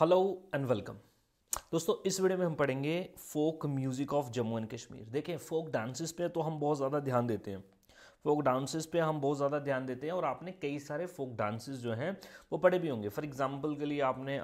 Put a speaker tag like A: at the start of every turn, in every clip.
A: hello and welcome दोस्तों इस video में हम पढ़ेंगे folk music of Jammu and Kashmir देखें फोक डांसेस पे तो हम बहुत ज़्यादा ध्यान देते हैं फोक डांसेस पे हम बहुत ज़्यादा ध्यान देते हैं और आपने कई सारे फोक डांसेस जो हैं वो पढ़े भी होंगे फॉर एग्जांपल के लिए आपने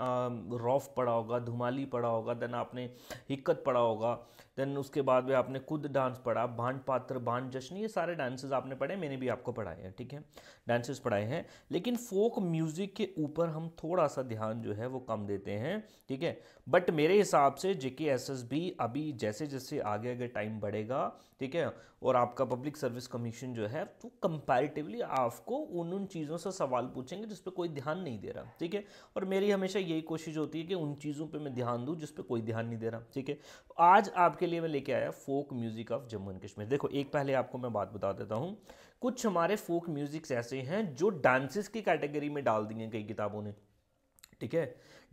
A: रॉफ पढ़ा होगा धुमाली पढ़ा होगा देन आपने हिक्कत पढ़ा होगा देन उसके बाद में आपने खुद डांस पढ़ा भांड पात्र भांड जश्न ये सारे डांसेस आपने पढ़े मैंने भी आपको पढ़ाए हैं ठीक है डांसेस पढ़ाए हैं लेकिन फोक म्यूज़िक के ऊपर हम थोड़ा सा ध्यान जो है वो कम देते हैं ठीक है बट मेरे हिसाब से जेके एस एस बी अभी जैसे जैसे आगे आगे टाइम बढ़ेगा ठीक है और आपका पब्लिक सर्विस कमीशन जो है तो कंपेरिटिवली आपको उन उन चीज़ों से सवाल पूछेंगे जिस पर कोई ध्यान नहीं दे रहा ठीक है और मेरी हमेशा यही कोशिश होती है कि उन चीज़ों पर मैं ध्यान दूँ जिस पर कोई ध्यान नहीं दे रहा ठीक है आज आपके आपके लिए मैं लेके आया folk music of Jammu and Kashmir देखो एक पहले आपको मैं बात बता देता हूँ कुछ हमारे फोक म्यूज़िक्स ऐसे हैं जो डांसेस की कैटेगरी में डाल दिए कई किताबों ने ठीक है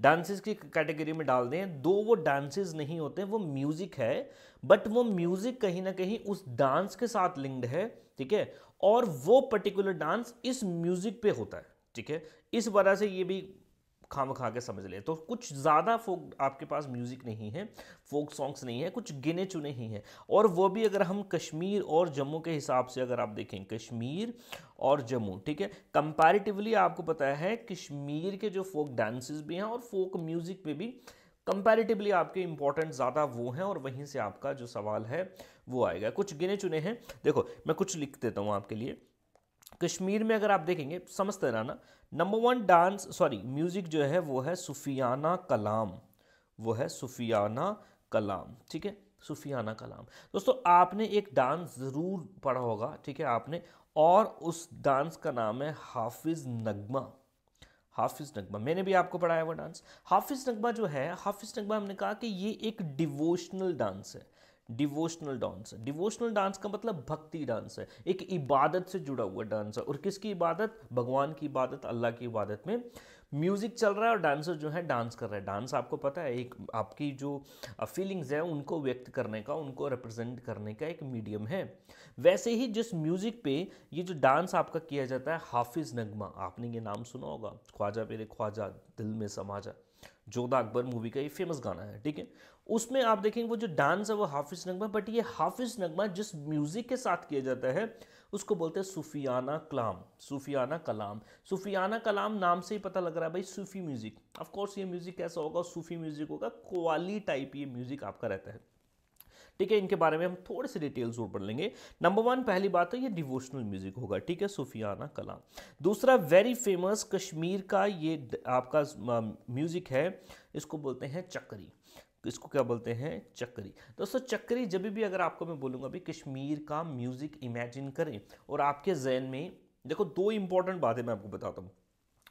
A: डांसेस की कैटेगरी में डाल दें दो वो डांसेस नहीं होते वो म्यूज़िक है बट वो म्यूज़िक कहीं ना कहीं उस डांस के साथ लिंक्ड है ठीक है और वो पर्टिकुलर डांस इस म्यूज़िक पे होता है ठीक है इस वजह से ये भी खाम खा के समझ लें तो कुछ ज़्यादा फोक आपके पास म्यूज़िक नहीं है फोक सॉन्ग्स नहीं है कुछ गिने चुने ही हैं और वो भी अगर हम कश्मीर और जम्मू के हिसाब से अगर आप देखें कश्मीर और जम्मू ठीक है कंपैरेटिवली आपको पता है कश्मीर के जो फोक डांसेस भी हैं और फोक म्यूज़िक में भी कंपैरेटिवली आपके इंपॉर्टेंट ज़्यादा वो हैं और वहीं से आपका जो सवाल है वो आएगा कुछ गिने चुने हैं देखो मैं कुछ लिख देता हूँ आपके लिए कश्मीर में अगर आप देखेंगे समझते रहना number one dance sorry music जो है वो है सुफियाना कलाम वो है सुफियाना कलाम ठीक है सुफियाना कलाम दोस्तों आपने एक डांस ज़रूर पढ़ा होगा ठीक है आपने और उस डांस का नाम है हाफिज़ नगमा हाफिज़ नगमा मैंने भी आपको पढ़ाया हुआ डांस हाफिज़ नगमा जो है हाफिज़ नगमा हमने कहा कि ये एक डिवोशनल डांस है डिवोशनल डांस है डिवोशनल डांस का मतलब भक्ति डांस है एक इबादत से जुड़ा हुआ डांस है और किसकी इबादत भगवान की इबादत अल्लाह की इबादत में म्यूज़िक चल रहा है और डांसर जो है डांस कर रहे हैं डांस आपको पता है एक आपकी जो फीलिंग्स है उनको व्यक्त करने का उनको रिप्रेजेंट करने का एक मीडियम है वैसे ही जिस म्यूज़िक पे ये जो डांस आपका किया जाता है हाफिज़ नगमा आपने ये नाम सुना होगा ख्वाजा मेरे ख्वाजा दिल में समाजा जोधा अकबर मूवी का ये फेमस गाना है ठीक है उसमें आप देखेंगे वो जो डांस है वो हाफिज़ नगमा बट ये हाफिज़ नगमा जिस म्यूज़िक के साथ किया जाता है उसको बोलते हैं सूफियाना कलाम सूफियाना कलाम सूफियाना कलाम नाम से ही पता लग रहा है भाई सूफ़ी म्यूज़िक कोर्स ये म्यूज़िक कैसा होगा सूफ़ी म्यूज़िक होगा क्वाली टाइप ये म्यूज़िक आपका रहता है ठीक है इनके बारे में हम थोड़े से डिटेल और पढ़ लेंगे नंबर वन पहली बात है तो ये डिवोशनल म्यूजिक होगा ठीक है सूफियाना कलाम दूसरा वेरी फेमस कश्मीर का ये आपका म्यूजिक है इसको बोलते हैं चक्री इसको क्या बोलते हैं चक्री दोस्तों चक्री जब भी अगर आपको मैं बोलूँगा भी कश्मीर का म्यूज़िक इमेजिन करें और आपके जहन में देखो दो इंपॉर्टेंट बातें मैं आपको बताता हूँ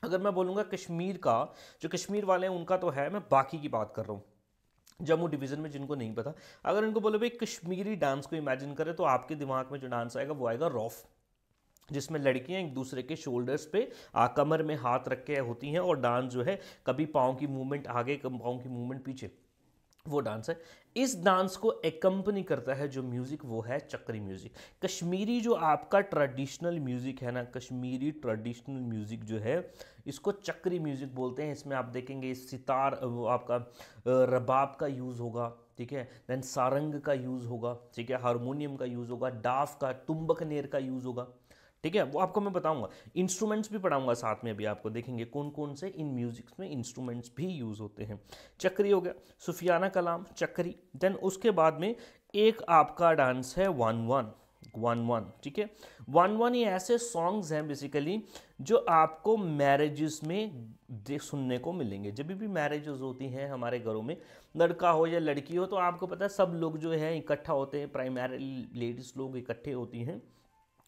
A: अगर मैं बोलूँगा कश्मीर का जो कश्मीर वाले हैं उनका तो है मैं बाकी की बात कर रहा हूँ जम्मू डिवीज़न में जिनको नहीं पता अगर इनको बोलो भाई कश्मीरी डांस को इमेजिन करें तो आपके दिमाग में जो डांस आएगा वो आएगा रॉफ जिसमें लड़कियां एक दूसरे के शोल्डर्स पे आ, कमर में हाथ रख के होती हैं और डांस जो है कभी पाँव की मूवमेंट आगे कभी पाँव की मूवमेंट पीछे वो डांस है इस डांस को एकम्पनी करता है जो म्यूज़िक वो है चक्री म्यूज़िक कश्मीरी जो आपका ट्रेडिशनल म्यूज़िक है ना कश्मीरी ट्रेडिशनल म्यूज़िक जो है इसको चक्री म्यूज़िक बोलते हैं इसमें आप देखेंगे सितार वो आपका रबाब का यूज़ होगा ठीक है देन सारंग का यूज़ होगा ठीक है हारमोनियम का यूज़ होगा डाफ का तुम्बक नेर का यूज़ होगा ठीक है वो आपको मैं बताऊंगा इंस्ट्रूमेंट्स भी पढ़ाऊंगा साथ में अभी आपको देखेंगे कौन कौन से इन म्यूजिक्स में इंस्ट्रूमेंट्स भी यूज़ होते हैं चक्री हो गया सुफियाना कलाम चक्री देन उसके बाद में एक आपका डांस है वन वन वन वन ठीक है वन वन ये ऐसे सॉन्ग्स हैं बेसिकली जो आपको मैरिजेस में सुनने को मिलेंगे जब भी मैरिजेस होती हैं हमारे घरों में लड़का हो या लड़की हो तो आपको पता है सब लोग जो है इकट्ठा होते हैं प्राइमरी लेडीज़ लोग इकट्ठे होती हैं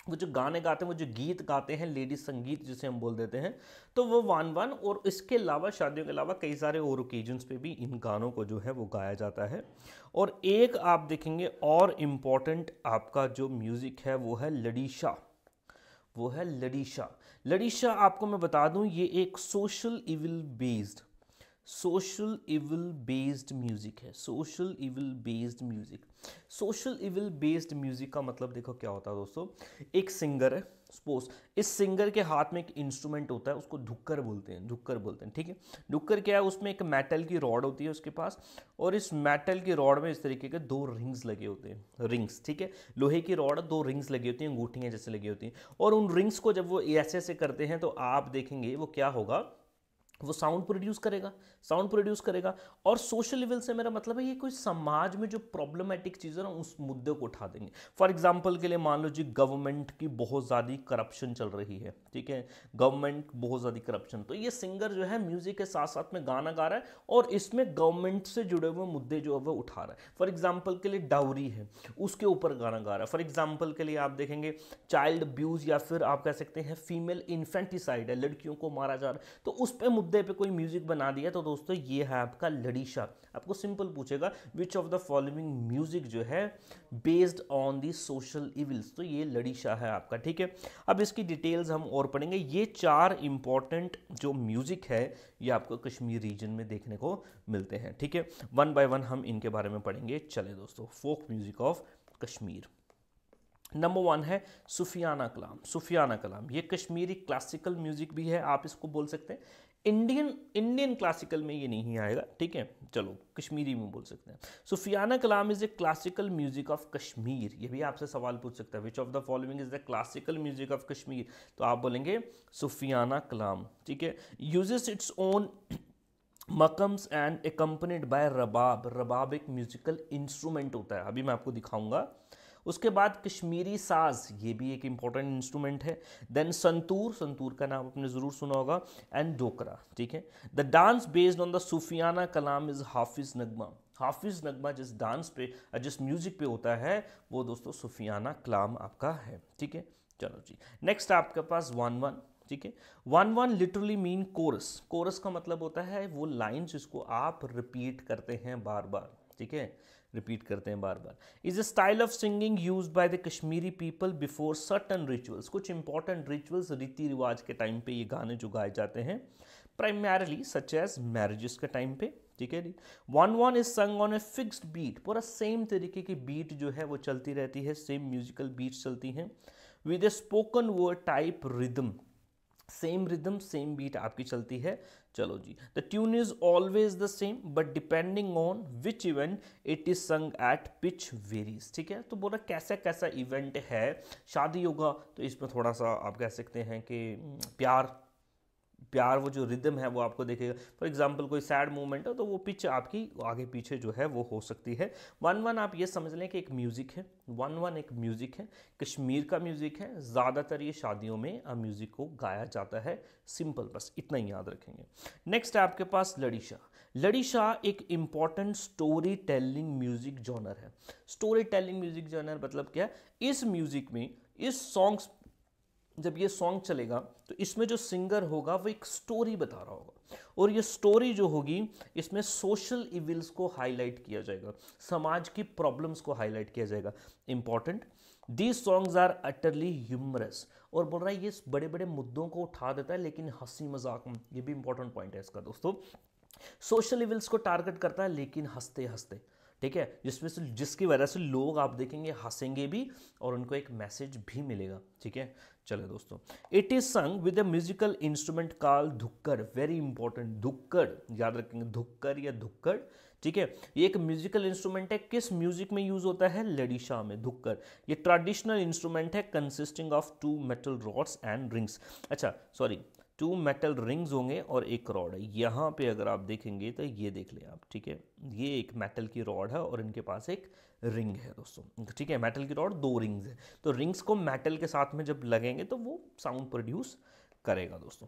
A: वो जो गाने गाते हैं वो जो गीत गाते हैं लेडी संगीत जिसे हम बोल देते हैं तो वो वन वन और इसके अलावा शादियों के अलावा कई सारे और ओकेजन्स पे भी इन गानों को जो है वो गाया जाता है और एक आप देखेंगे और इम्पॉर्टेंट आपका जो म्यूज़िक है वो है लडीशा वो है लडीशा लडीशा आपको मैं बता दूं ये एक social evil based social evil based music है social evil based music social evil based music का मतलब देखो क्या होता है दोस्तों एक सिंगर है सपोज इस सिंगर के हाथ में एक इंस्ट्रूमेंट होता है उसको धुक्कर बोलते हैं धुक्कर बोलते हैं ठीक है धुक्कर क्या है उसमें एक मेटल की रॉड होती है उसके पास और इस मेटल की रॉड में इस तरीके के दो रिंग्स लगे होते हैं रिंग्स ठीक है लोहे की रॉड दो रिंग्स लगी होती हैं अंगूठियाँ जैसे लगी होती हैं और उन रिंग्स को जब वो ऐसे ऐसे करते हैं तो आप देखेंगे वो क्या होगा वो साउंड प्रोड्यूस करेगा साउंड प्रोड्यूस करेगा और सोशल लेवल से मेरा मतलब है ये कोई समाज में जो प्रॉब्लमेटिक चीज़ है ना उस मुद्दे को उठा देंगे फॉर एग्जांपल के लिए मान लो जी गवर्नमेंट की बहुत ज़्यादा करप्शन चल रही है ठीक है गवर्नमेंट बहुत ज़्यादा करप्शन तो ये सिंगर जो है म्यूज़िक के साथ साथ में गाना गा रहा है और इसमें गवर्नमेंट से जुड़े हुए मुद्दे जो है वह उठा रहा है फॉर एग्जाम्पल के लिए डाउरी है उसके ऊपर गाना गा रहा है फॉर एग्जाम्पल के लिए आप देखेंगे चाइल्ड अब्यूज़ या फिर आप कह सकते हैं फीमेल इन्फेंटिसाइड है लड़कियों को मारा जा रहा है तो उस पर मुद्दे पे कोई म्यूजिक बना दिया तो दोस्तों ये है आपका लड़ीशा आपको सिंपल पूछेगा which of the following music जो है based on the social evils तो ये लड़ीशा है आपका ठीक है अब इसकी डिटेल्स हम और पढ़ेंगे ये चार इंपॉर्टेंट जो म्यूजिक है ये आपको कश्मीर रीजन में देखने को मिलते हैं ठीक है वन बाय वन हम इनके बारे में पढ़ेंगे चले दोस्तों folk music of Kashmir number one है सुफियाना कलाम सुफियाना कलाम ये कश्मीरी क्लासिकल म्यूज़िक भी है आप इसको बोल सकते हैं इंडियन इंडियन क्लासिकल में ये नहीं आएगा ठीक है चलो कश्मीरी में बोल सकते हैं Sufiana Kalam is a classical music of Kashmir ये भी आपसे सवाल पूछ सकता है which of the following is the classical music of Kashmir तो आप बोलेंगे सुफियाना कलाम ठीक है uses its own maqams and accompanied by rabab rabab एक म्यूजिकल इंस्ट्रूमेंट होता है अभी मैं आपको दिखाऊंगा उसके बाद कश्मीरी साज ये भी एक इम्पॉर्टेंट इंस्ट्रूमेंट है देन संतूर संतूर का नाम आपने ज़रूर सुना होगा एंड डोकरा ठीक है the dance based on the Sufiana Kalam is Hafiz Nagma हाफिज़ नगमा जिस डांस पे जिस म्यूज़िक पे होता है वो दोस्तों सूफियाना कलाम आपका है ठीक है चलो जी नेक्स्ट आपके पास वन वन ठीक है Wanwun literally mean chorus chorus का मतलब होता है वो लाइन जिसको आप रिपीट करते हैं बार बार ठीक है रिपीट करते हैं बार बार is a style of singing used by the Kashmiri people before certain rituals कुछ इंपॉर्टेंट रिचुअल्स रीति रिवाज के टाइम पे ये गाने जो गाए जाते हैं प्राइमरली सच एज मैरिजेस के टाइम पे ठीक है जी Wanwun is sung on a fixed beat पूरा सेम तरीके की बीट जो है वो चलती रहती है सेम म्यूजिकल बीट चलती हैं with a spoken word type rhythm same rhythm same beat आपकी चलती है चलो जी the tune is always the same but depending on which event it is sung at pitch varies ठीक है तो बोला कैसा कैसा इवेंट है शादी होगा तो इसमें थोड़ा सा आप कह सकते हैं कि प्यार प्यार वो जो रिदम है वो आपको देखेगा फॉर एग्जाम्पल कोई सैड मूवमेंट है तो वो पिच आपकी आगे पीछे जो है वो हो सकती है वन वन आप ये समझ लें कि एक म्यूज़िक है वन वन एक म्यूज़िक है कश्मीर का म्यूज़िक है ज़्यादातर ये शादियों में म्यूज़िक को गाया जाता है सिंपल बस इतना ही याद रखेंगे नेक्स्ट है आपके पास लड़ीशा लड़ीशा एक important story telling music genre है स्टोरी टेलिंग म्यूज़िक जॉनर मतलब क्या है इस म्यूज़िक में इस सॉन्ग्स जब ये सॉन्ग चलेगा तो इसमें जो सिंगर होगा वो एक स्टोरी बता रहा होगा और ये स्टोरी जो होगी इसमें सोशल इविल्स को हाईलाइट किया जाएगा समाज की प्रॉब्लम्स को हाईलाइट किया जाएगा important these songs are utterly humorous और बोल रहा है ये बड़े बड़े मुद्दों को उठा देता है लेकिन हंसी मजाक ये भी इंपॉर्टेंट पॉइंट है इसका दोस्तों सोशल इविल्स को टारगेट करता है लेकिन हंसते हंसते ठीक है जिसमें से जिसकी वजह से लोग आप देखेंगे हंसेंगे भी और उनको एक मैसेज भी मिलेगा ठीक है चले दोस्तों it is sung with a musical instrument call Dhukkar very important Dhukkar याद रखेंगे धुक्कर या धुक्कर ठीक है ये एक म्यूजिकल इंस्ट्रूमेंट है किस म्यूजिक में यूज होता है लडीशा में धुक्कर ये ट्रेडिशनल इंस्ट्रूमेंट है consisting of two metal rods and rings अच्छा सॉरी टू मेटल रिंग्स होंगे और एक रॉड है यहाँ पे अगर आप देखेंगे तो ये देख लें आप ठीक है ये एक मेटल की रॉड है और इनके पास एक रिंग है दोस्तों ठीक है मेटल की रॉड दो रिंग्स है तो रिंग्स को मेटल के साथ में जब लगेंगे तो वो साउंड प्रोड्यूस करेगा दोस्तों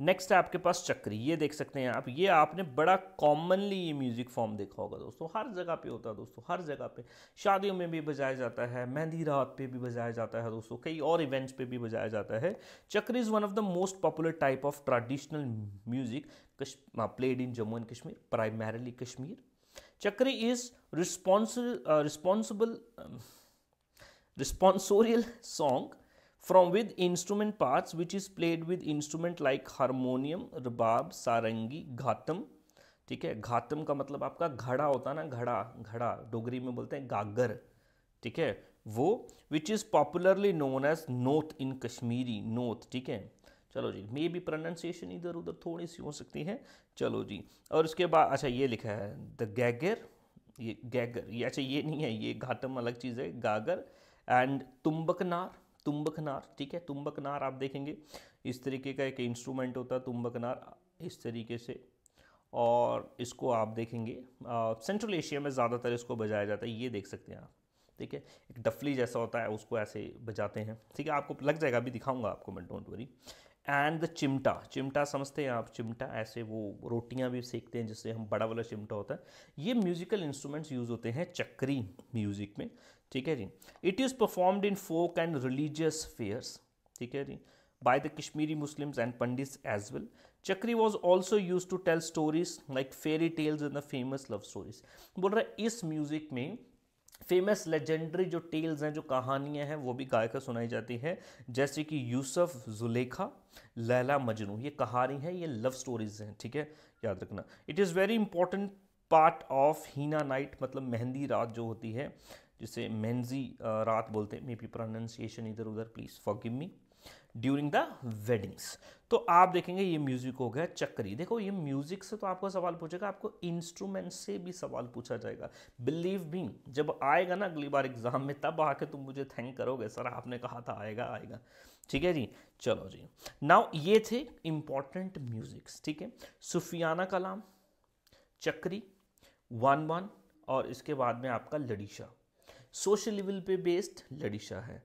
A: नेक्स्ट है आपके पास चक्री ये देख सकते हैं आप ये आपने बड़ा कॉमनली ये म्यूज़िक फॉर्म देखा होगा दोस्तों हर जगह पे होता है दोस्तों हर जगह पे शादियों में भी बजाया जाता है मेहंदी रात पे भी बजाया जाता है दोस्तों कई और इवेंट्स पे भी बजाया जाता है Chakri is one of the most popular type of traditional music played in Jammu and Kashmir primarily Kashmir Chakri is response responsible responsorial song from with instrument parts which is played with instrument like harmonium rabab sarangi ghatam ठीक है घातम का मतलब आपका घड़ा होता है ना घड़ा घड़ा डोगरी में बोलते हैं गागर ठीक है वो which is popularly known as Noot in Kashmiri Noot ठीक है चलो जी मे बी प्रोनाउंसिएशन इधर उधर थोड़ी सी हो सकती है चलो जी और उसके बाद अच्छा ये लिखा है द गैगर ये गैगर ये अच्छा ये नहीं है ये घातम अलग चीज़ है गागर एंड तुम्बकनार तुम्बकनार ठीक है तुम्बकनार आप देखेंगे इस तरीके का एक इंस्ट्रूमेंट होता है तुम्बकनार इस तरीके से और इसको आप देखेंगे सेंट्रल एशिया में ज़्यादातर इसको बजाया जाता है ये देख सकते हैं आप ठीक है एक डफली जैसा होता है उसको ऐसे बजाते हैं ठीक है आपको लग जाएगा अभी दिखाऊंगा आपको मैं डोंट वरी एंड द चिमटा चिमटा समझते हैं आप चिमटा ऐसे वो रोटियां भी सेकते हैं जिससे हम बड़ा वाला चिमटा होता है ये म्यूजिकल इंस्ट्रूमेंट्स यूज़ होते हैं चक्री म्यूजिक में ठीक है जी it is performed in folk and religious fairs ठीक है जी by the Kashmiri Muslims and Pandits as well Chakri was also use to tell stories like fairy tales in the famous love stories बोल रहा है इस म्यूजिक में फेमस लेजेंडरी जो tales हैं जो कहानियां हैं वो भी गायकर सुनाई जाती हैं जैसे कि यूसुफ जुलेखा लैला मजनू ये कहानी है ये लव स्टोरीज हैं ठीक है याद रखना it is very important part of henna night मतलब मेहंदी रात जो होती है जिसे मेहंदी रात बोलते हैं मे बी प्रोनाउंसिएशन इधर उधर please forgive me during the weddings तो आप देखेंगे ये म्यूजिक हो गया चक्री देखो ये म्यूजिक से तो आपको सवाल पूछेगा आपको इंस्ट्रूमेंट से भी सवाल पूछा जाएगा बिलीव भी जब आएगा ना अगली बार एग्जाम में तब आके तुम मुझे थैंक करोगे सर आपने कहा था आएगा आएगा ठीक है जी चलो जी नाउ ये थे इंपॉर्टेंट म्यूजिक्स ठीक है सुफियाना कलाम चक्री वन वन और इसके बाद में आपका लड़ीशा सोशल लेवल पे बेस्ड लड़ीशा है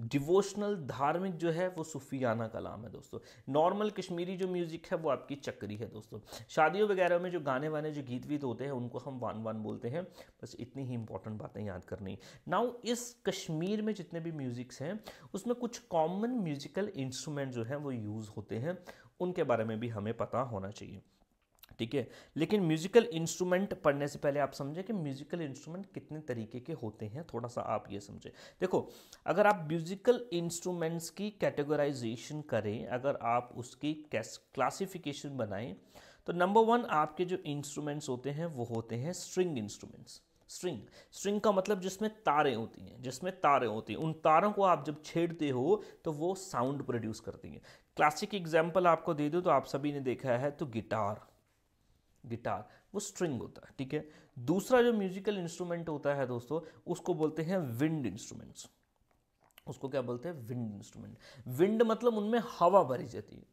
A: डिवोशनल धार्मिक जो है वो सूफियाना कलाम है दोस्तों नॉर्मल कश्मीरी जो म्यूज़िक है वो आपकी चक्री है दोस्तों शादियों वगैरह में जो गाने वाने जो गीत वीत होते हैं उनको हम वान वान बोलते हैं बस इतनी ही इंपॉर्टेंट बातें याद करनी नाउ इस कश्मीर में जितने भी म्यूज़िक्स हैं उसमें कुछ कॉमन म्यूज़िकल इंस्ट्रूमेंट जो हैं वो यूज़ होते हैं उनके बारे में भी हमें पता होना चाहिए ठीक है लेकिन म्यूजिकल इंस्ट्रूमेंट पढ़ने से पहले आप समझें कि म्यूजिकल इंस्ट्रूमेंट कितने तरीके के होते हैं थोड़ा सा आप ये समझें देखो अगर आप म्यूजिकल इंस्ट्रूमेंट्स की कैटेगराइजेशन करें अगर आप उसकी क्लासिफिकेशन बनाएं तो नंबर वन आपके जो इंस्ट्रूमेंट्स होते हैं वो होते हैं स्ट्रिंग इंस्ट्रूमेंट्स स्ट्रिंग स्ट्रिंग का मतलब जिसमें तारें होती हैं जिसमें तारें होती हैं उन तारों को आप जब छेड़ते हो तो वो साउंड प्रोड्यूस करती हैं क्लासिक एग्जाम्पल आपको दे दूँ तो आप सभी ने देखा है तो गिटार गिटार वो स्ट्रिंग होता है ठीक है दूसरा जो म्यूजिकल इंस्ट्रूमेंट होता है दोस्तों उसको बोलते हैं विंड इंस्ट्रूमेंट्स उसको क्या बोलते हैं विंड इंस्ट्रूमेंट विंड मतलब उनमें हवा भरी जाती है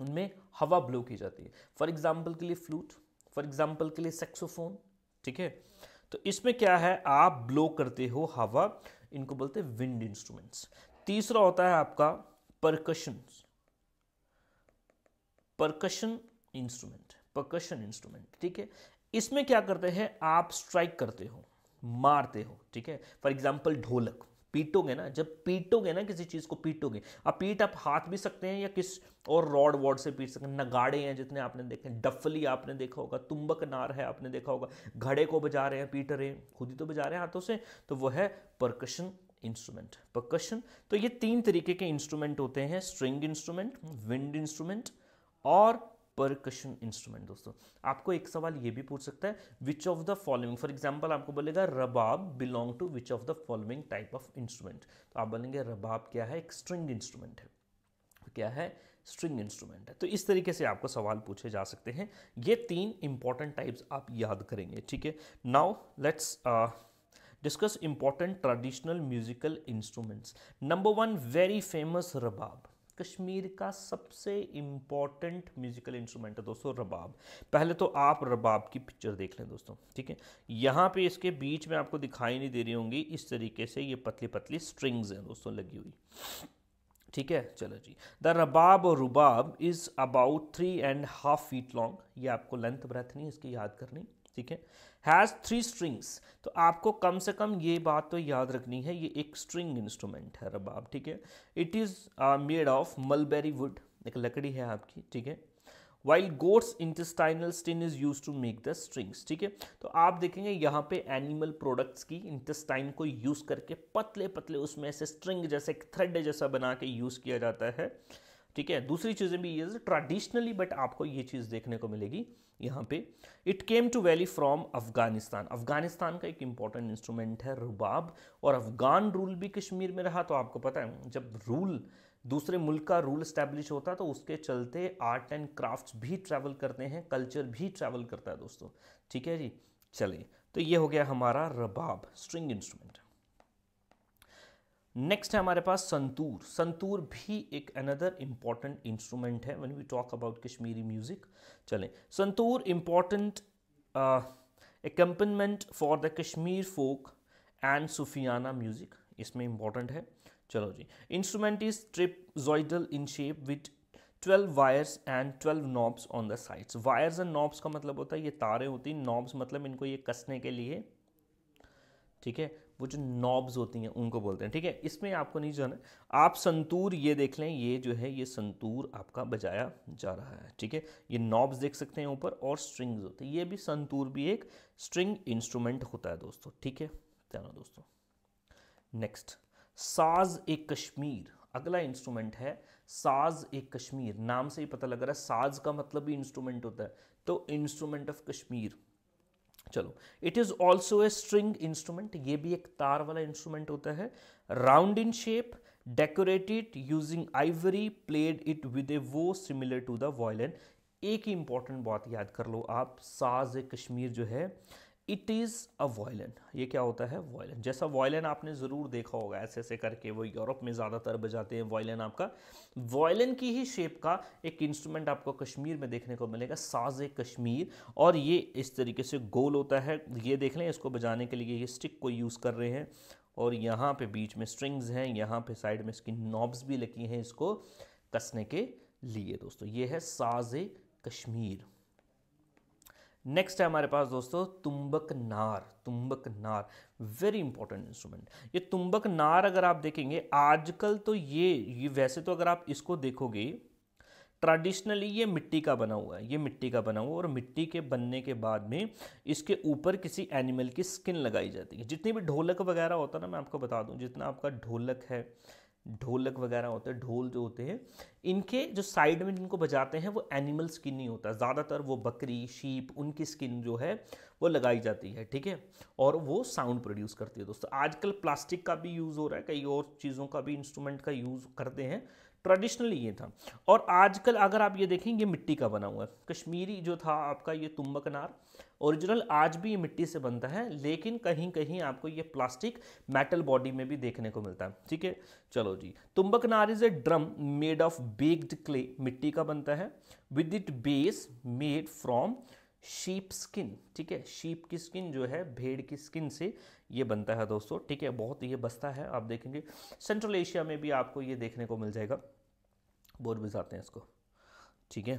A: उनमें हवा ब्लो की जाती है फॉर एग्जाम्पल के लिए फ्लूट फॉर एग्जाम्पल के लिए सेक्सोफोन ठीक है तो इसमें क्या है आप ब्लो करते हो हवा इनको बोलते हैं विंड इंस्ट्रूमेंट्स तीसरा होता है आपका percussion percussion instrument percussion instrument ठीक है इसमें क्या करते हैं आप स्ट्राइक करते हो मारते हो ठीक है फॉर एग्जाम्पल ढोलक पीटोगे ना जब पीटोगे ना किसी चीज़ को पीटोगे अब पीट आप हाथ भी सकते हैं या किस और रॉड वॉड से पीट सकते हैं नगाड़े हैं जितने आपने देखे डफली आपने देखा होगा तुम्बक नार है आपने देखा होगा घड़े को बजा रहे हैं पीट रहे हैं खुद ही तो बजा रहे हैं हाथों से तो वह है प्रकशन इंस्ट्रूमेंट परकशन तो ये तीन तरीके के इंस्ट्रूमेंट होते हैं स्ट्रिंग इंस्ट्रूमेंट विंड इंस्ट्रूमेंट और परकशन इंस्ट्रूमेंट दोस्तों आपको एक सवाल ये भी पूछ सकता है which of the following for example आपको बोलेगा rabab belong to which of the following type of instrument तो आप बोलेंगे रबाब क्या है एक स्ट्रिंग इंस्ट्रूमेंट है तो क्या है स्ट्रिंग इंस्ट्रूमेंट है तो इस तरीके से आपको सवाल पूछे जा सकते हैं ये तीन इंपॉर्टेंट टाइप्स आप याद करेंगे ठीक है now let's discuss important traditional musical instruments number one very famous rabab Kashmir का सबसे इम्पॉर्टेंट म्यूजिकल इंस्ट्रूमेंट है दोस्तों रबाब पहले तो आप रबाब की पिक्चर देख लें दोस्तों ठीक है यहाँ पे इसके बीच में आपको दिखाई नहीं दे रही होंगी इस तरीके से ये पतली पतली स्ट्रिंग्स हैं दोस्तों लगी हुई ठीक है चलो जी द रबाब और rubab is about three and half feet long ये आपको लेंथ ब्रेथ नहीं इसकी याद करनी ठीक है हैज़ थ्री स्ट्रिंग्स तो आपको कम से कम ये बात तो याद रखनी है ये एक स्ट्रिंग इंस्ट्रूमेंट है रबाब ठीक है it is made of mulberry wood एक लकड़ी है आपकी ठीक है while goat's intestinal skin is use to make the strings ठीक है तो आप देखेंगे यहाँ पे एनिमल प्रोडक्ट्स की इंटेस्टाइन को यूज़ करके पतले पतले उसमें से स्ट्रिंग जैसे एक थ्रेड जैसा बना के यूज़ किया जाता है ठीक है दूसरी चीज़ें भी ये ट्रेडिशनली बट आपको ये चीज़ देखने को मिलेगी यहाँ पे it came to valley from Afghanistan Afghanistan का एक इंपॉर्टेंट इंस्ट्रूमेंट है रुबाब और अफगान रूल भी कश्मीर में रहा तो आपको पता है जब रूल दूसरे मुल्क का रूल स्टैब्लिश होता है तो उसके चलते आर्ट एंड क्राफ्ट भी ट्रैवल करते हैं कल्चर भी ट्रैवल करता है दोस्तों ठीक है जी चलिए तो ये हो गया हमारा रबाब स्ट्रिंग इंस्ट्रूमेंट नेक्स्ट है हमारे पास संतूर संतूर भी एक अनदर इम्पॉर्टेंट इंस्ट्रूमेंट है when we talk about Kashmiri music चलें santoor important accompaniment for the Kashmir folk and Sufiana music इसमें इम्पॉर्टेंट है चलो जी instrument is trapezoidal in shape with twelve wires and twelve knobs on the sides wires and knobs का मतलब होता है ये तारे होती हैं नॉब्स मतलब इनको ये कसने के लिए ठीक है वो जो नॉब्स होती हैं उनको बोलते हैं ठीक है इसमें आपको नहीं जाना आप संतूर ये देख लें ये जो है ये संतूर आपका बजाया जा रहा है ठीक है ये नॉब्स देख सकते हैं ऊपर और स्ट्रिंग्स होते हैं ये भी संतूर भी एक स्ट्रिंग इंस्ट्रूमेंट होता है दोस्तों ठीक है चलो दोस्तों नेक्स्ट साज ए कश्मीर अगला इंस्ट्रूमेंट है साज ए कश्मीर नाम से ही पता लग रहा है साज का मतलब भी इंस्ट्रूमेंट होता है तो इंस्ट्रूमेंट ऑफ कश्मीर चलो it is also a string instrument ये भी एक तार वाला इंस्ट्रूमेंट होता है round in shape decorated using ivory played it with a वो सिमिलर टू द वॉयलिन एक ही इंपॉर्टेंट बात याद कर लो आप साज कश्मीर जो है इट इज़ अ वॉयलन ये क्या होता है वॉयलन जैसा वॉयलन आपने ज़रूर देखा होगा ऐसे ऐसे करके वो यूरोप में ज़्यादातर बजाते हैं वॉयलन आपका वॉयलन की ही शेप का एक इंस्ट्रूमेंट आपको कश्मीर में देखने को मिलेगा साज कश्मीर और ये इस तरीके से गोल होता है ये देख लें इसको बजाने के लिए ये स्टिक को यूज़ कर रहे हैं और यहाँ पे बीच में स्ट्रिंग्स हैं यहाँ पे साइड में इसकी नॉब्स भी लगी हैं इसको कसने के लिए दोस्तों ये है साज कश्मीर नेक्स्ट है हमारे पास दोस्तों तुम्बक नार तुम्बक नार वेरी इंपॉर्टेंट इंस्ट्रूमेंट ये तुम्बक नार अगर आप देखेंगे आजकल तो ये ये वैसे तो अगर आप इसको देखोगे ट्रेडिशनली ये मिट्टी का बना हुआ है ये मिट्टी का बना हुआ और मिट्टी के बनने के बाद में इसके ऊपर किसी एनिमल की स्किन लगाई जाती है जितनी भी ढोलक वगैरह होता है ना मैं आपको बता दूं जितना आपका ढोलक है ढोलक वगैरह होते हैं ढोल जो होते हैं इनके जो साइड में जिनको बजाते हैं वो एनिमल स्किन ही होता है ज़्यादातर वो बकरी शीप उनकी स्किन जो है वो लगाई जाती है ठीक है और वो साउंड प्रोड्यूस करती है दोस्तों आजकल प्लास्टिक का भी यूज़ हो रहा है कई और चीज़ों का भी इंस्ट्रूमेंट का यूज़ करते हैं ट्रेडिशनली ये था और आजकल अगर आप ये देखें ये मिट्टी का बना हुआ है कश्मीरी जो था आपका ये तुम्बक ओरिजिनल आज भी ये मिट्टी से बनता है लेकिन कहीं कहीं आपको ये प्लास्टिक मेटल बॉडी में भी देखने को मिलता है ठीक है चलो जी Tumbak is a drum made of baked clay मिट्टी का बनता है with it base made from sheep skin ठीक है शीप की स्किन जो है भेड़ की स्किन से ये बनता है दोस्तों ठीक है बहुत ये बसता है आप देखेंगे सेंट्रल एशिया में भी आपको ये देखने को मिल जाएगा बोरबिल्स आते हैं इसको ठीक है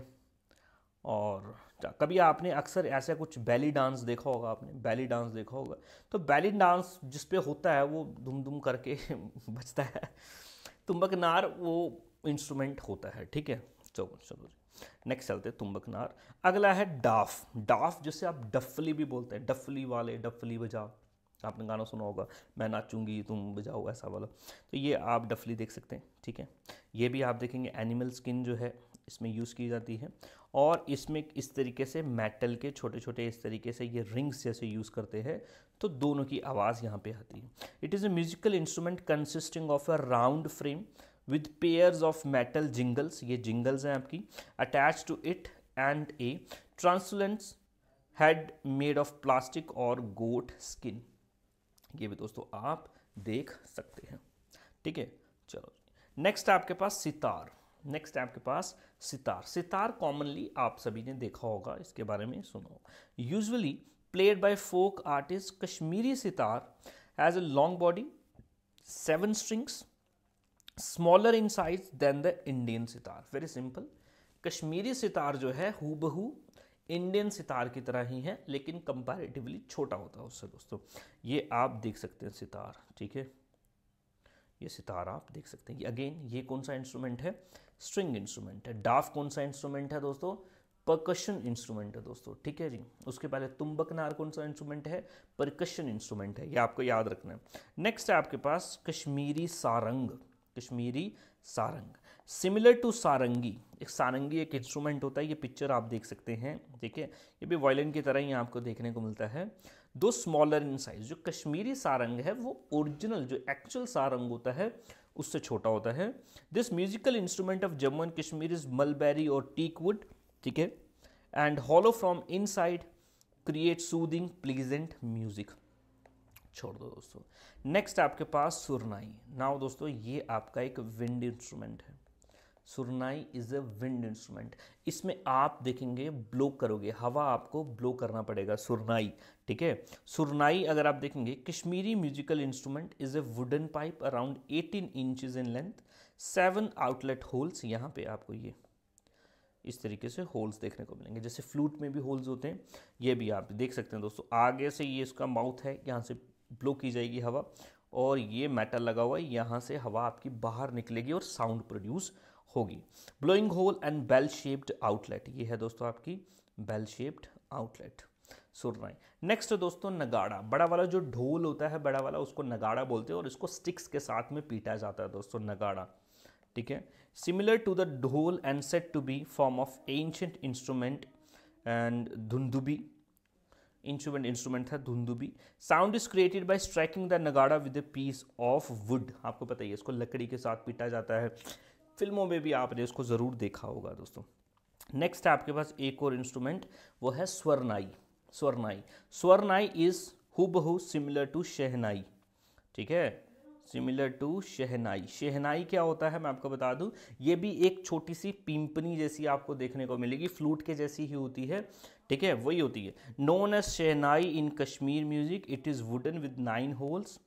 A: और कभी आपने अक्सर ऐसा कुछ बैली डांस देखा होगा आपने बैली डांस देखा होगा तो बैली डांस जिस पे होता है वो धुम धुम करके बजता है तुम्बकनार वो इंस्ट्रूमेंट होता है ठीक है चलो चलो नेक्स्ट चलते हैं तुम्बकनार अगला है डाफ डाफ जिसे आप डफली भी बोलते हैं डफली वाले डफली बजाओ आपने गाना सुना होगा मैं नाचूंगी तुम बजाओ ऐसा वाला तो ये आप डफली देख सकते हैं ठीक है ये भी आप देखेंगे एनिमल स्किन जो है इसमें यूज़ की जाती है और इसमें इस तरीके से मेटल के छोटे छोटे इस तरीके से ये रिंग्स जैसे यूज़ करते हैं तो दोनों की आवाज़ यहाँ पे आती है it is a musical instrument consisting of a round frame with pairs of metal jingles ये जिंगल्स हैं आपकी attach to it and a translucent head made of plastic और गोट स्किन ये भी दोस्तों आप देख सकते हैं ठीक है चलो नेक्स्ट आपके पास सितार नेक्स्ट आपके पास सितार सितार कॉमनली आप सभी ने देखा होगा इसके बारे में सुना होगा usually played by folk artist Kashmiri sitar has a long body seven strings smaller in size than the Indian sitar very simple Kashmiri sitar जो है हु बहू इंडियन सितार की तरह ही है लेकिन कंपैरेटिवली छोटा होता है उससे दोस्तों ये आप देख सकते हैं सितार ठीक है ये सितार आप देख सकते हैं अगेन ये कौन सा इंस्ट्रूमेंट है स्ट्रिंग इंस्ट्रूमेंट है डाफ कौन सा इंस्ट्रूमेंट है दोस्तों परकशन इंस्ट्रूमेंट है दोस्तों ठीक है जी उसके पहले तुम्बकनार कौन सा इंस्ट्रूमेंट है परकशन इंस्ट्रूमेंट है ये आपको याद रखना है नेक्स्ट है आपके पास कश्मीरी सारंग कश्मीरी सारंग सिमिलर टू सारंगी एक सारंगी एक इंस्ट्रूमेंट होता है ये पिक्चर आप देख सकते हैं ठीक है ये भी वायलिन की तरह ही आपको देखने को मिलता है दो स्मॉलर इन साइज जो कश्मीरी सारंग है वो ओरिजिनल जो एक्चुअल सारंग होता है उससे छोटा होता है this musical instrument of Jammu and Kashmir is mulberry और टीकवुड ठीक है and hollow from inside create soothing pleasant music छोड़ दो दोस्तों नेक्स्ट आपके पास सुरनाई नाउ दोस्तों ये आपका एक विंड इंस्ट्रूमेंट है Surnai is a wind instrument इसमें आप देखेंगे ब्लो करोगे हवा आपको ब्लो करना पड़ेगा सुरनाई ठीक है सुरनाई अगर आप देखेंगे Kashmiri musical instrument is a wooden pipe around 18 inches in length seven outlet holes यहाँ पे आपको ये इस तरीके से होल्स देखने को मिलेंगे जैसे फ्लूट में भी होल्स होते हैं ये भी आप देख सकते हैं दोस्तों आगे से ये इसका माउथ है यहाँ से ब्लो की जाएगी हवा और ये मेटल लगा हुआ है यहाँ से हवा आपकी बाहर निकलेगी और साउंड प्रोड्यूस होगी blowing hole and bell shaped outlet ये है दोस्तों आपकी bell shaped outlet Surnai next दोस्तों नगाड़ा बड़ा वाला जो ढोल होता है बड़ा वाला उसको नगाड़ा बोलते हैं और इसको स्टिक्स के साथ में पीटा जाता है दोस्तों नगाड़ा ठीक है similar to the dhol and set to be form of ancient instrument and Dundubhi instrument instrument है Dundubhi sound is created by striking the nagada with a piece of wood आपको पता ही है इसको लकड़ी के साथ पीटा जाता है फिल्मों में भी आपने इसको ज़रूर देखा होगा दोस्तों नेक्स्ट आपके पास एक और इंस्ट्रूमेंट वो है Swarnai Swarnai Swarnai is who similar to shehnai ठीक है सिमिलर टू शहनाई शहनाई क्या होता है मैं आपको बता दूं ये भी एक छोटी सी पिंपनी जैसी आपको देखने को मिलेगी फ्लूट के जैसी ही होती है ठीक है वही होती है known as shehnai in Kashmir music it is wooden with nine holes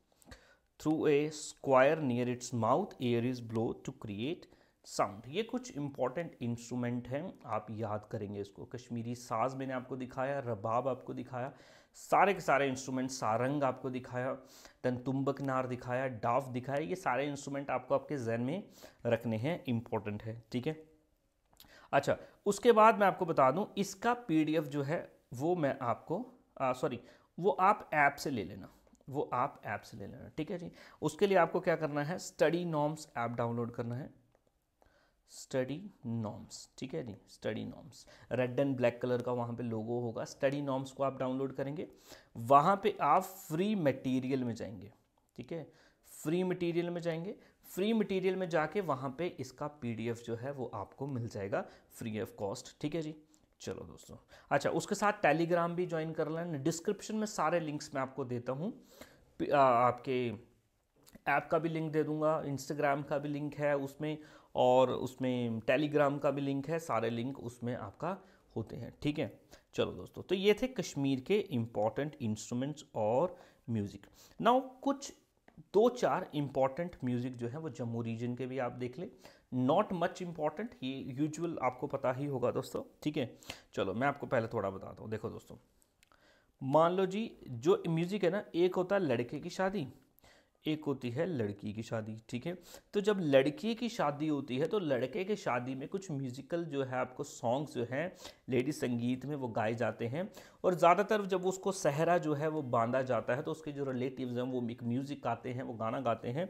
A: through a square near its mouth air is blow to create sound ये कुछ इंपॉर्टेंट इंस्ट्रूमेंट हैं आप याद करेंगे इसको कश्मीरी साज मैंने आपको दिखाया रबाब आपको दिखाया सारे के सारे इंस्ट्रूमेंट सारंग आपको दिखाया तन तुम्बक नार दिखाया डाफ दिखाया ये सारे इंस्ट्रूमेंट आपको आपके जहन में रखने हैं इंपॉर्टेंट है ठीक है अच्छा उसके बाद मैं आपको बता दूं इसका पी जो है वो मैं आपको सॉरी वो आप ऐप से ले लेना वो आप ऐप से ले लेना ठीक है जी उसके लिए आपको क्या करना है स्टडी नॉर्म्स ऐप डाउनलोड करना है स्टडी नॉर्म्स ठीक है जी study norms red and black colour का वहाँ पे लोगो होगा स्टडी नॉर्म्स को आप डाउनलोड करेंगे वहाँ पे आप फ्री मटेरियल में जाएंगे ठीक है फ्री मटेरियल में जाएंगे फ्री मटेरियल में जाके वहाँ पे इसका पीडीएफ जो है वो आपको मिल जाएगा फ्री ऑफ कॉस्ट ठीक है जी चलो दोस्तों अच्छा उसके साथ टेलीग्राम भी ज्वाइन कर लें डिस्क्रिप्शन में सारे लिंक्स मैं आपको देता हूँ आपके ऐप का भी लिंक दे दूंगा इंस्टाग्राम का भी लिंक है उसमें और उसमें टेलीग्राम का भी लिंक है सारे लिंक उसमें आपका होते हैं ठीक है चलो दोस्तों तो ये थे कश्मीर के इम्पॉर्टेंट इंस्ट्रूमेंट्स और म्यूज़िक नाउ कुछ दो चार इम्पॉर्टेंट म्यूज़िक जो है वो जम्मू रीजन के भी आप देख लें नॉट मच इम्पॉर्टेंट ये यूजुअल आपको पता ही होगा दोस्तों ठीक है चलो मैं आपको पहले थोड़ा बताता हूँ देखो दोस्तों मान लो जी जो म्यूज़िक है ना एक होता है लड़के की शादी एक होती है लड़की की शादी ठीक है तो जब लड़की की शादी होती है तो लड़के के शादी में कुछ म्यूज़िकल जो है आपको सॉन्ग्स जो हैं लेडी संगीत में वो गाए जाते हैं और ज़्यादातर जब उसको सहरा जो है वो बांधा जाता है तो उसके जो रिलेटिव्स हैं वो एक म्यूज़िक गाते हैं वो गाना गाते हैं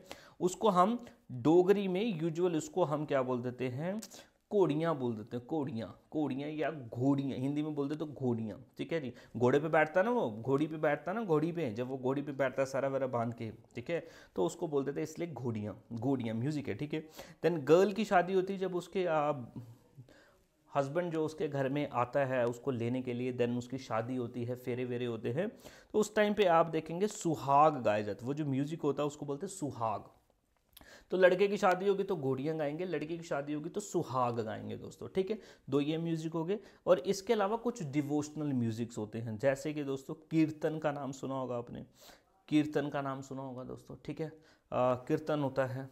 A: उसको हम डोगरी में यूजुअल उसको हम क्या बोल देते हैं कोड़ियाँ बोल देते हैं कोड़ियाँ कोड़ियाँ या घोड़ियाँ हिंदी में बोलते तो घोड़ियाँ ठीक है जी घोड़े पे बैठता ना वो घोड़ी पे बैठता ना घोड़ी पे जब वो घोड़ी पे बैठता है सारा वारा बांध के ठीक है तो उसको बोलते थे इसलिए घोड़ियाँ घोड़ियाँ म्यूज़िक है ठीक है देन गर्ल की शादी होती है जब उसके हस्बैंड जो उसके घर में आता है उसको लेने के लिए देन उसकी शादी होती है फेरे वेरे होते हैं तो उस टाइम पे आप देखेंगे सुहाग गाए जाते वो जो म्यूज़िक होता है उसको बोलते हैं सुहाग तो लड़के की शादी होगी तो घोड़ियाँ गाएंगे लड़की की शादी होगी तो सुहाग गाएंगे दोस्तों ठीक है दो ये म्यूज़िक हो गए और इसके अलावा कुछ डिवोशनल म्यूज़िक्स होते हैं जैसे कि दोस्तों कीर्तन का नाम सुना होगा आपने कीर्तन का नाम सुना होगा दोस्तों ठीक है कीर्तन होता है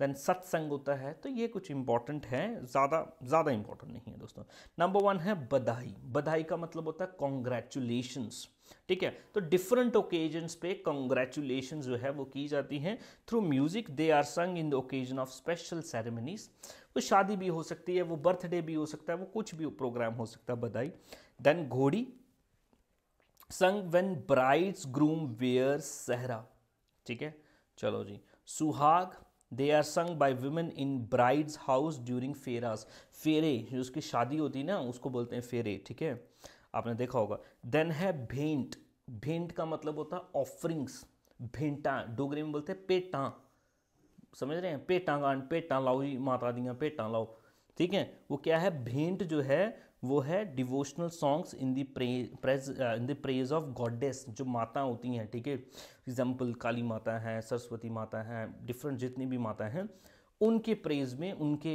A: देन सत्संग होता है तो ये कुछ इंपॉर्टेंट है ज़्यादा ज़्यादा इंपॉर्टेंट नहीं है दोस्तों नंबर वन है बधाई बधाई का मतलब होता है कॉन्ग्रेचुलेशंस ठीक है तो डिफरेंट ओकेजन्स पे कॉन्ग्रेचुलेशन जो है वो की जाती हैं through music they are sung in the occasion of special ceremonies वो शादी भी हो सकती है वो बर्थडे भी हो सकता है वो कुछ भी प्रोग्राम हो सकता है बधाई देन घोड़ी संग वेन ब्राइड्स ग्रूम वेयर सहरा ठीक है चलो जी suhag they are sung by women in bride's house during pheras फेरे जो उसकी शादी होती है ना उसको बोलते हैं फेरे ठीक है आपने देखा होगा देन है भेंट भेंट का मतलब होता है ऑफरिंग्स भेंटा डोगरी में बोलते हैं पेटा समझ रहे हैं पेटा गांड पेटा लाओ ही माता दियाँ पेटा लाओ ठीक है वो क्या है भेंट जो है वो है devotional songs in the praise in the praise of goddess जो माता होती हैं ठीक है एग्जाम्पल काली माता है सरस्वती माता है डिफरेंट जितनी भी माता हैं उनके प्रेज में उनके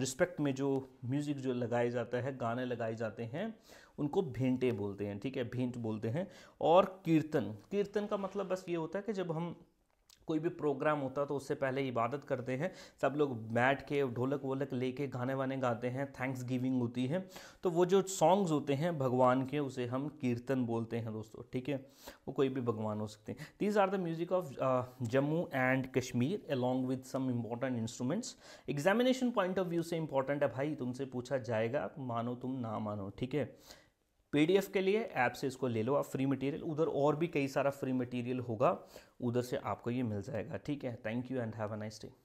A: रिस्पेक्ट में जो म्यूज़िक जो लगाए जाता है गाने लगाए जाते हैं उनको भेंटे बोलते हैं ठीक है भेंट बोलते हैं और कीर्तन कीर्तन का मतलब बस ये होता है कि जब हम कोई भी प्रोग्राम होता तो उससे पहले इबादत करते हैं सब लोग बैठ के ढोलक वोलक लेके गाने वाने गाते हैं थैंक्स गिविंग होती है तो वो जो सॉन्ग्स होते हैं भगवान के उसे हम कीर्तन बोलते हैं दोस्तों ठीक है वो कोई भी भगवान हो सकते हैं these are the music of Jammu and Kashmir along with some important instruments examination point of view से इंपॉर्टेंट है भाई तुमसे पूछा जाएगा मानो तुम ना मानो ठीक है पीडीएफ के लिए ऐप से इसको ले लो आप फ्री मटेरियल उधर और भी कई सारा फ्री मटेरियल होगा उधर से आपको ये मिल जाएगा ठीक है thank you and have a nice day